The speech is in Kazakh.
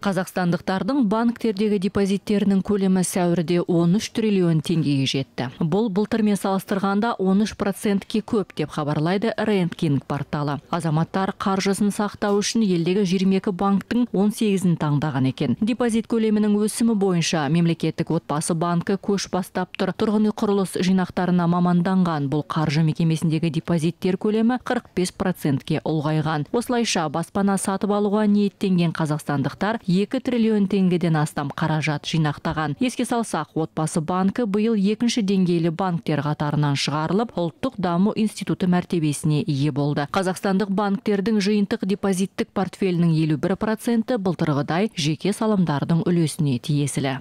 Қазақстандықтардың банктердегі депозиттерінің көлемі сәуірде 13 триллион теңгеге жетті. Бұл былтырмен салыстырғанда 13 процентке көп деп хабарлайды Рентгенг порталы. Азаматтар қаржысын сақтау үшін елдегі 22 банктің 18-ін таңдаған екен. Депозит көлемінің өсімі бойынша мемлекеттік отбасы банкі көш бастап тұр. Тұрғын үй құрылыс жинақтарына маманданған бұл қаржы мекемесіндегі депозиттер көлемі 45 процентке ұлғайған. Осылайша баспана сатып алуға ниеттенген қазақстандықтар екі триллион теңгеден астам қаражат жинақтаған. Еске салсақ, отбасы банкі биыл екінші деңгейлі банктер қатарынан шығарылып, ұлттық даму институты мәртебесіне ие болды. Қазақстандық банктердің жиынтық депозиттік портфелінің 51 проценті былтырғыдай жеке салымдардың үлесіне тиесілі